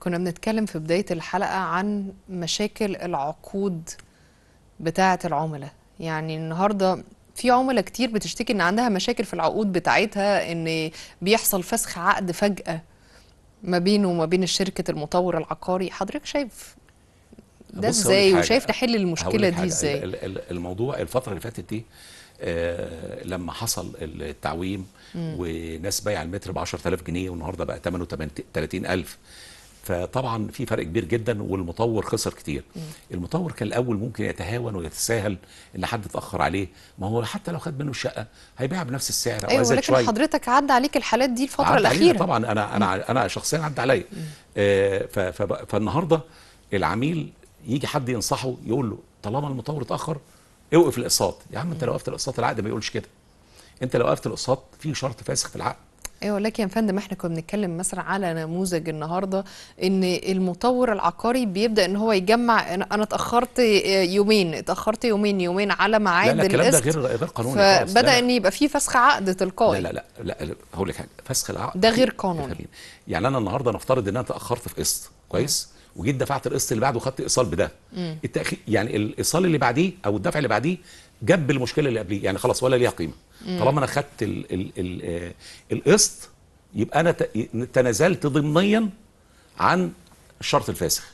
كنا بنتكلم في بداية الحلقة عن مشاكل العقود بتاعة العملاء يعني النهاردة في عملاء كتير بتشتكي ان عندها مشاكل في العقود بتاعتها ان بيحصل فسخ عقد فجأة ما بينه وما بين شركة المطور العقاري حضرتك شايف ده ازاي وشايف نحل المشكله دي ازاي الموضوع الفتره اللي فاتت دي آه لما حصل التعويم مم. وناس بايع المتر ب 10000 جنيه والنهارده بقى ثمنه 30000 فطبعا في فرق كبير جدا والمطور خسر كتير مم. المطور كان الاول ممكن يتهاون ويتساهل ان حد اتاخر عليه ما هو حتى لو خد منه الشقه هيبيعها بنفس السعر او ايوه لكن حضرتك عدى عليك الحالات دي الفتره الاخيره طبعا انا انا انا شخصيا عدى عليا آه، فالنهارده العميل يجي حد ينصحه يقول له طالما المطور اتاخر اوقف الاقساط يا عم انت لو وقفت الاقساط العقد ما بيقولش كده انت لو وقفت الاقساط في شرط فاسخ في العقد ايوه لكن يا فندم احنا كنا بنتكلم مثلا على نموذج النهارده ان المطور العقاري بيبدا ان هو يجمع انا اتاخرت يومين اتاخرت يومين يومين على ميعاد لا لا الكلام ده غير غير قانوني فبدا ان يبقى في فسخ عقد تلقائي لا لا لا, لا هقول لك حاجه فسخ العقد ده غير قانوني يعني انا النهارده نفترض ان انا اتاخرت في قسط كويس وجيت دفعت القسط اللي بعده وخدت ايصال بده التأخير يعني الايصال اللي بعديه او الدفع اللي بعديه جاب المشكله اللي قبليه يعني خلاص ولا ليها قيمه طالما انا خدت القسط يبقى انا تنازلت ضمنيا عن الشرط الفاسخ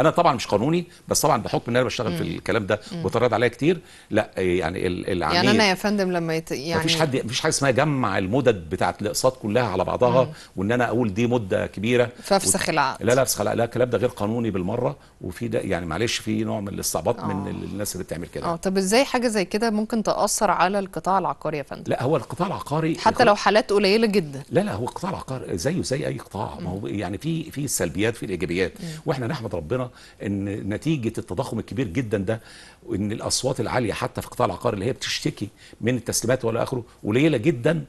انا طبعا مش قانوني بس طبعا بحكم ان انا بشتغل في الكلام ده واترد عليا كتير لا يعني العميل يعني انا يا فندم لما يت... يعني مفيش حد مفيش حاجه اسمها جمع المدد بتاعه الاقساط كلها على بعضها مم. وان انا اقول دي مده كبيره فافسخ العقد لا لا افسخ العقد لا الكلام ده غير قانوني بالمره وفي ده يعني معلش في نوع من الاستعباط من آه. الناس اللي بتعمل كده اه طب ازاي حاجه زي كده ممكن تاثر على القطاع العقاري يا فندم لا هو القطاع العقاري حتى لو حالات قليله جدا لا لا هو القطاع العقاري زيه زي اي قطاع ما هو يعني في في السلبيات في الايجابيات واحنا نحمد ربنا ان نتيجه التضخم الكبير جدا ده وان الاصوات العاليه حتى في قطاع العقار اللي هي بتشتكي من التسليمات ولا اخره قليله جدا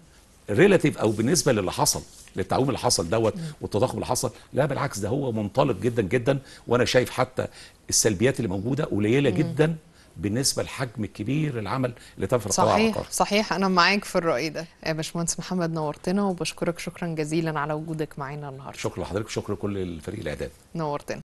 ريلاتيف او بالنسبه للي حصل للتعويم اللي حصل دوت والتضخم اللي حصل لا بالعكس ده هو منطلق جدا جدا وانا شايف حتى السلبيات اللي موجوده قليله جدا بالنسبه للحجم الكبير العمل اللي تم في القطاع العقاري صحيح انا معاك في الراي ده يا باشمهندس محمد نورتنا وبشكرك شكرا جزيلا على وجودك معنا النهارده شكرا لحضرتك وشكرا لكل الفريق الاعداد نورتنا